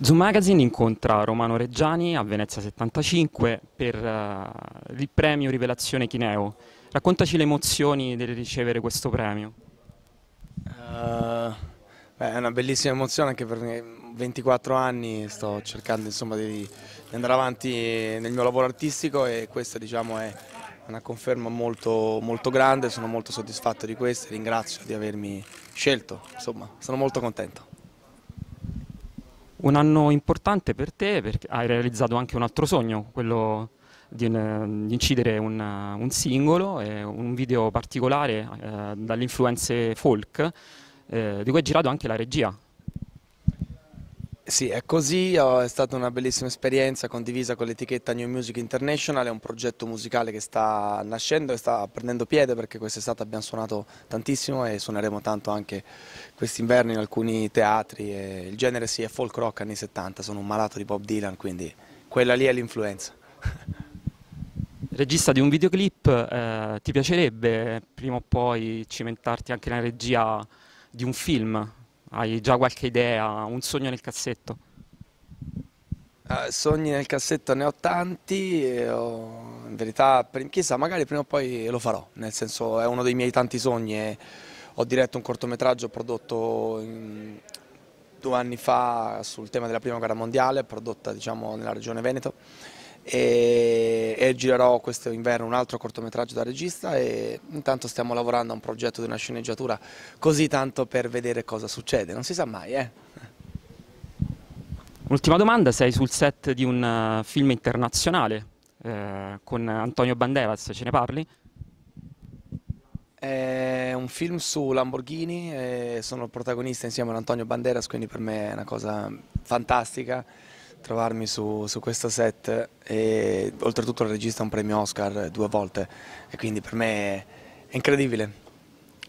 Zoom Magazine incontra Romano Reggiani a Venezia 75 per uh, il premio Rivelazione Chineo. Raccontaci le emozioni del ricevere questo premio. Uh, beh, è una bellissima emozione anche perché 24 anni sto cercando insomma, di, di, andare avanti nel mio lavoro artistico e questa diciamo, è una conferma molto, molto grande, sono molto soddisfatto di questo e ringrazio di avermi scelto, insomma sono molto contento. Un anno importante per te perché hai realizzato anche un altro sogno, quello di, un, eh, di incidere un, un, singolo e un video particolare eh, dalle influenze folk, eh, di cui hai girato anche la regia. Sì, è così, è stata una bellissima esperienza condivisa con l'etichetta New Music International, è un progetto musicale che sta nascendo e sta prendendo piede perché quest'estate abbiamo suonato tantissimo e suoneremo tanto anche quest'inverno in alcuni teatri. il genere sì è folk rock anni 70, sono un malato di Bob Dylan, quindi quella lì è l'influenza. Regista di un videoclip, eh, ti piacerebbe prima o poi cimentarti anche nella regia di un film? Hai già qualche idea, un sogno nel cassetto? Uh, sogni nel cassetto ne ho tanti, ho, in verità chissà magari prima o poi lo farò, nel senso è uno dei miei tanti sogni, ho diretto un cortometraggio prodotto in, mm, due anni fa sul tema della prima guerra mondiale, prodotta diciamo, nella regione Veneto e, e girerò questo inverno un altro cortometraggio da regista e intanto stiamo lavorando a un progetto di una sceneggiatura così tanto per vedere cosa succede, non si sa mai eh. Ultima domanda, sei sul set di un eh, film internazionale eh, con Antonio Banderas, ce ne parli? È un film su Lamborghini, eh, sono il protagonista insieme ad Antonio Banderas, quindi per me è una cosa fantastica trovarmi su, su questo set e oltretutto il regista ha un premio Oscar due volte e quindi per me è incredibile.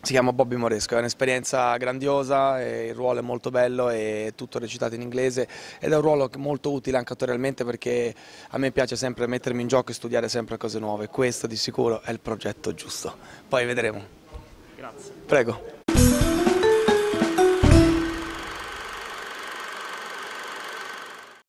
Si chiama Bobby Moresco, è un'esperienza grandiosa, il ruolo è molto bello, è tutto recitato in inglese ed è un ruolo molto utile anche attorialmente perché a me piace sempre mettermi in gioco e studiare sempre cose nuove. Questo di sicuro è il progetto giusto. Poi vedremo. Grazie. Prego.